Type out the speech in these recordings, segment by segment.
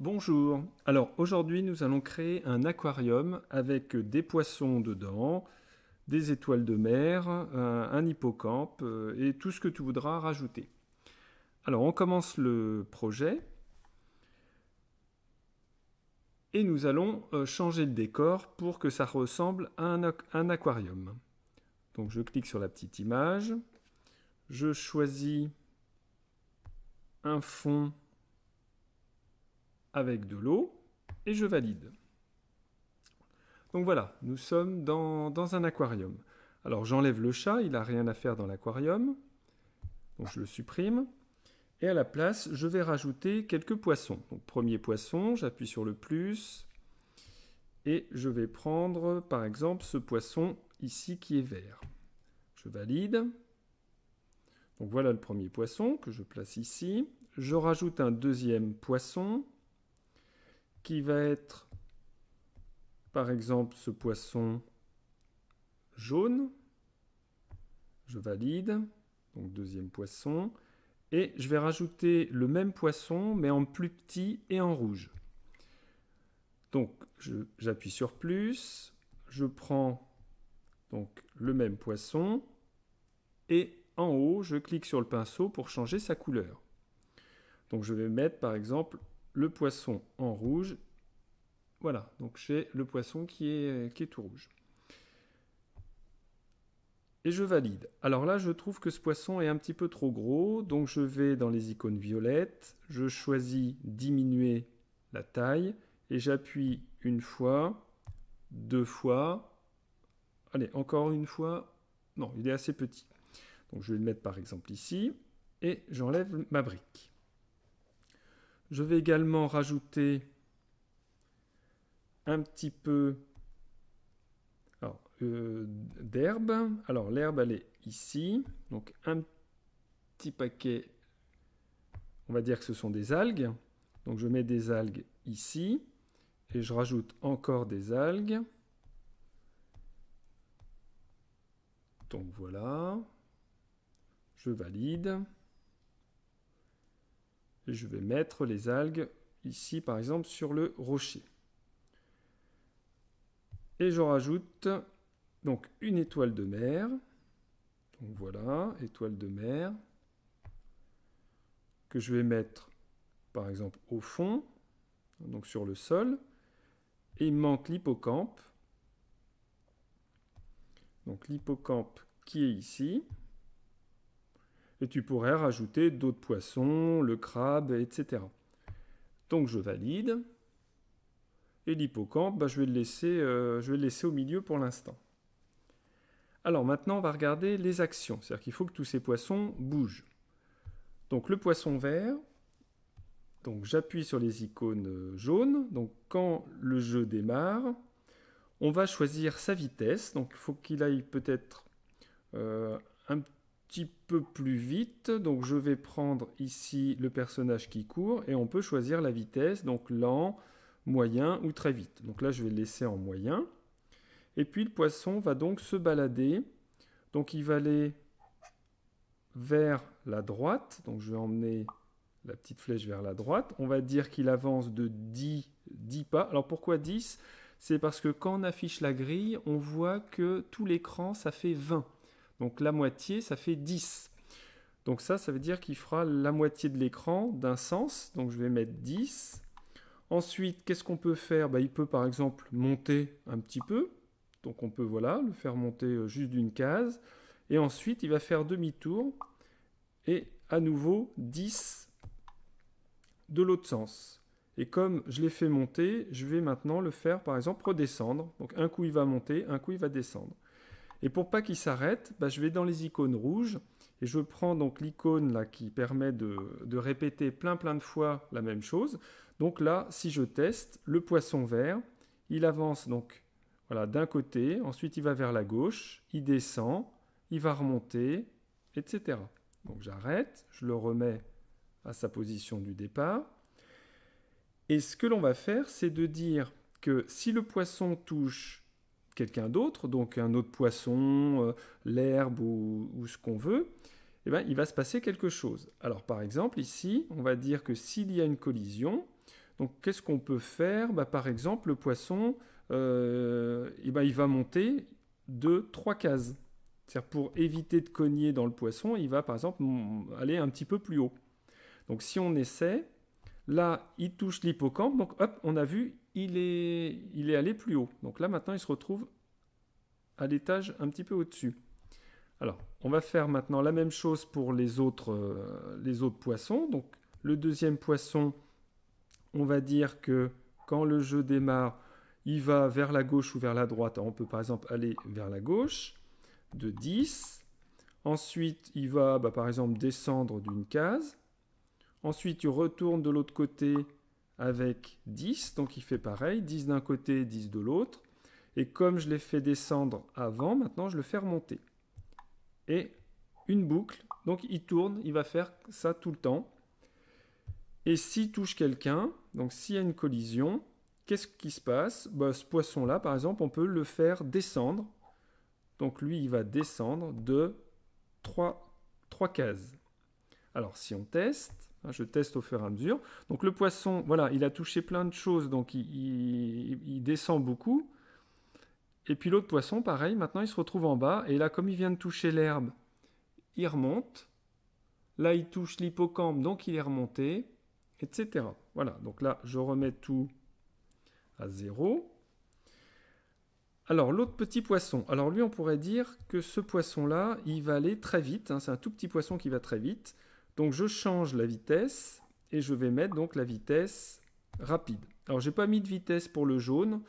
Bonjour, alors aujourd'hui nous allons créer un aquarium avec des poissons dedans, des étoiles de mer, un hippocampe euh, et tout ce que tu voudras rajouter. Alors on commence le projet et nous allons euh, changer le décor pour que ça ressemble à un, aquarium. Donc je clique sur la petite image, je choisis un fond avec de l'eau et je valide. Donc voilà, nous sommes dans, un aquarium. Alors j'enlève le chat, il n'a rien à faire dans l'aquarium. Donc je le supprime. Et à la place, je vais rajouter quelques poissons. Donc premier poisson, j'appuie sur le plus. Et je vais prendre par exemple ce poisson ici qui est vert. Je valide. Donc voilà le premier poisson que je place ici. Je rajoute un deuxième poisson qui va être par exemple ce poisson jaune. Je valide, donc deuxième poisson. Et je vais rajouter le même poisson mais en plus petit et en rouge. Donc j'appuie sur plus, je prends donc le même poisson et en haut je clique sur le pinceau pour changer sa couleur. Donc je vais mettre par exemple le poisson en rouge. Voilà, donc j'ai le poisson qui est, qui est tout rouge. Et je valide. Alors là, je trouve que ce poisson est un petit peu trop gros, donc je vais dans les icônes violettes, je choisis diminuer la taille, et j'appuie une fois, deux fois, allez, encore une fois, non, il est assez petit. Donc je vais le mettre par exemple ici, et j'enlève ma brique. Je vais également rajouter un petit peu euh, d'herbe. Alors l'herbe, elle est ici. Donc un petit paquet, on va dire que ce sont des algues. Donc je mets des algues ici. Et je rajoute encore des algues. Donc voilà. Je valide. Et je vais mettre les algues ici, par exemple, sur le rocher. Et je rajoute donc une étoile de mer. Donc voilà, étoile de mer que je vais mettre par exemple au fond, donc sur le sol. Et il manque l'hippocampe. Donc l'hippocampe qui est ici. Et tu pourrais rajouter d'autres poissons, le crabe, etc. Donc je valide. Et l'hippocampe, bah, je, vais le laisser, euh, je vais le laisser au milieu pour l'instant. Alors maintenant, on va regarder les actions. C'est-à-dire qu'il faut que tous ces poissons bougent. Donc le poisson vert, donc j'appuie sur les icônes euh, jaunes. Donc quand le jeu démarre, on va choisir sa vitesse. Donc il faut qu'il aille peut-être euh, un petit peu plus vite. Donc je vais prendre ici le personnage qui court et on peut choisir la vitesse, donc lent, moyen ou très vite. Donc là je vais le laisser en moyen. Et puis le poisson va donc se balader. Donc il va aller vers la droite. Donc je vais emmener la petite flèche vers la droite. On va dire qu'il avance de 10, 10 pas. Alors pourquoi 10 C'est parce que quand on affiche la grille, on voit que tout l'écran, ça fait 20. Donc la moitié, ça fait 10. Donc ça, ça veut dire qu'il fera la moitié de l'écran d'un sens. Donc je vais mettre 10. Ensuite, qu'est-ce qu'on peut faire bah, Il peut par exemple monter un petit peu. Donc on peut voilà, le faire monter euh, juste d'une case. Et ensuite, il va faire demi-tour. Et à nouveau 10 de l'autre sens. Et comme je l'ai fait monter, je vais maintenant le faire par exemple redescendre. Donc un coup il va monter, un coup il va descendre. Et pour pas qu'il s'arrête, bah, je vais dans les icônes rouges et je prends donc l'icône là qui permet de, de, répéter plein plein de fois la même chose. Donc là, si je teste, le poisson vert, il avance donc voilà d'un côté, ensuite il va vers la gauche, il descend, il va remonter, etc. Donc j'arrête, je le remets à sa position du départ. Et ce que l'on va faire, c'est de dire que si le poisson touche quelqu'un d'autre, donc un autre poisson, euh, l'herbe ou, ce qu'on veut, et eh ben il va se passer quelque chose. Alors par exemple, ici, on va dire que s'il y a une collision, donc qu'est-ce qu'on peut faire bah, Par exemple, le poisson, euh, eh ben il va monter de trois cases. cest à pour éviter de cogner dans le poisson, il va par exemple aller un petit peu plus haut. Donc si on essaie, là, il touche l'hippocampe, donc hop, on a vu, il est, allé plus haut. Donc là, maintenant, il se retrouve à l'étage un petit peu au-dessus. Alors, on va faire maintenant la même chose pour les autres, euh, les autres poissons. Donc, le deuxième poisson, on va dire que quand le jeu démarre, il va vers la gauche ou vers la droite. on peut par exemple aller vers la gauche de 10. Ensuite, il va bah, par exemple descendre d'une case. Ensuite, il retourne de l'autre côté avec 10, donc il fait pareil, 10 d'un côté, 10 de l'autre. Et comme je l'ai fait descendre avant, maintenant je le fais remonter. Et une boucle, donc il tourne, il va faire ça tout le temps. Et s'il touche quelqu'un, donc s'il y a une collision, qu'est-ce qui se passe bah, Ce poisson-là, par exemple, on peut le faire descendre. Donc lui, il va descendre de 3, 3 cases. Alors si on teste, Hein, je teste au fur et à mesure. Donc le poisson, voilà, il a touché plein de choses, donc il, descend beaucoup. Et puis l'autre poisson, pareil, maintenant il se retrouve en bas. Et là, comme il vient de toucher l'herbe, il remonte. Là, il touche l'hippocampe, donc il est remonté, etc. Voilà, donc là, je remets tout à zéro. Alors, l'autre petit poisson. Alors lui, on pourrait dire que ce poisson-là, il va aller très vite. Hein. C'est un tout petit poisson qui va très vite. Donc je change la vitesse et je vais mettre donc la vitesse rapide. Alors j'ai pas mis de vitesse pour le jaune.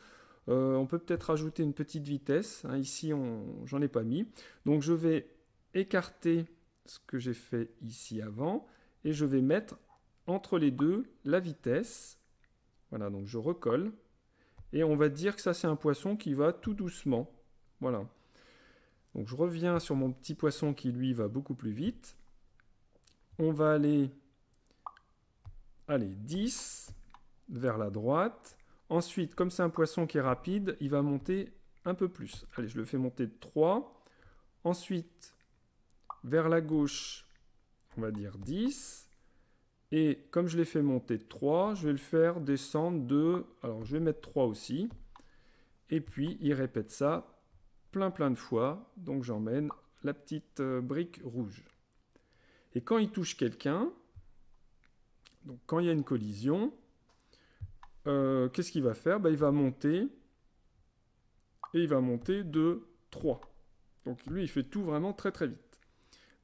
Euh, on peut peut-être ajouter une petite vitesse. Hein. Ici, ici, j'en ai pas mis. Donc je vais écarter ce que j'ai fait ici avant et je vais mettre entre les deux la vitesse. Voilà, donc je recolle. Et on va dire que ça, c'est un poisson qui va tout doucement. Voilà. Donc je reviens sur mon petit poisson qui, lui, va beaucoup plus vite on va aller, allez, 10 vers la droite. Ensuite, comme c'est un poisson qui est rapide, il va monter un peu plus. Allez, je le fais monter de 3. Ensuite, vers la gauche, on va dire 10. Et comme je l'ai fait monter de 3, je vais le faire descendre de... Alors, je vais mettre 3 aussi. Et puis, il répète ça plein plein de fois. Donc, j'emmène la petite euh, brique rouge. Et quand il touche quelqu'un, donc quand il y a une collision, euh, qu'est-ce qu'il va faire bah, Il va monter, et il va monter de 3. Donc lui, il fait tout vraiment très très vite.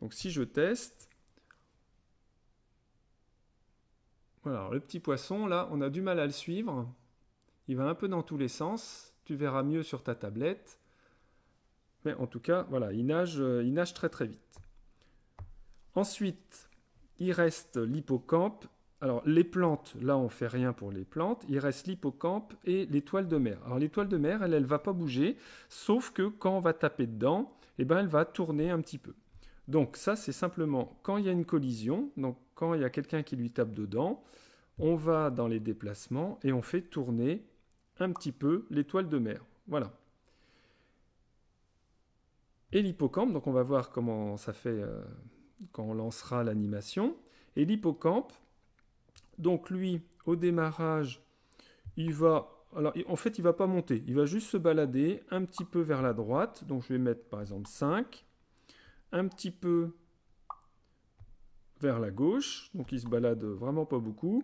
Donc si je teste, voilà, le petit poisson, là, on a du mal à le suivre. Il va un peu dans tous les sens. Tu verras mieux sur ta tablette. Mais en tout cas, voilà, il nage, euh, il nage très très vite. Ensuite, il reste l'hippocampe. Alors, les plantes, là, on fait rien pour les plantes. Il reste l'hippocampe et l'étoile de mer. Alors, l'étoile de mer, elle, elle va pas bouger, sauf que quand on va taper dedans, et eh ben, elle va tourner un petit peu. Donc, ça, c'est simplement quand il y a une collision, donc quand il y a quelqu'un qui lui tape dedans, on va dans les déplacements et on fait tourner un petit peu l'étoile de mer. Voilà. Et l'hippocampe, donc on va voir comment ça fait... Euh, quand on lancera l'animation. Et l'hippocampe, donc lui, au démarrage, il va... Alors, en fait, il ne va pas monter. Il va juste se balader un petit peu vers la droite. Donc, je vais mettre, par exemple, 5. Un petit peu vers la gauche. Donc, il se balade vraiment pas beaucoup.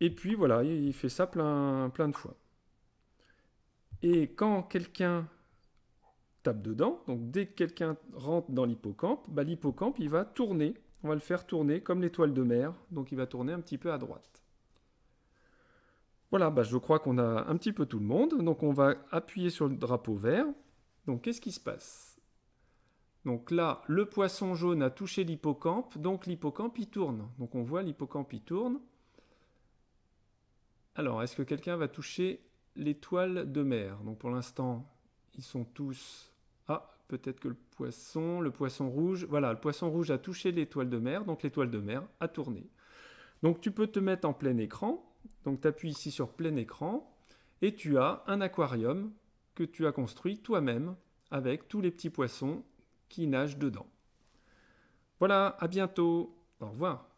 Et puis, voilà, il fait ça plein, plein de fois. Et quand quelqu'un tape dedans. Donc dès que quelqu'un rentre dans l'hippocampe, bah, l'hippocampe il va tourner. On va le faire tourner comme l'étoile de mer. Donc il va tourner un petit peu à droite. Voilà, bah, je crois qu'on a un petit peu tout le monde. Donc on va appuyer sur le drapeau vert. Donc qu'est-ce qui se passe Donc là, le poisson jaune a touché l'hippocampe. Donc l'hippocampe il tourne. Donc on voit l'hippocampe il tourne. Alors, est-ce que quelqu'un va toucher l'étoile de mer Donc pour l'instant, ils sont tous peut-être que le poisson, le poisson rouge, voilà, le poisson rouge a touché l'étoile de mer, donc l'étoile de mer a tourné. Donc tu peux te mettre en plein écran, donc tu appuies ici sur plein écran, et tu as un aquarium que tu as construit toi-même avec tous les petits poissons qui nagent dedans. Voilà, à bientôt, au revoir.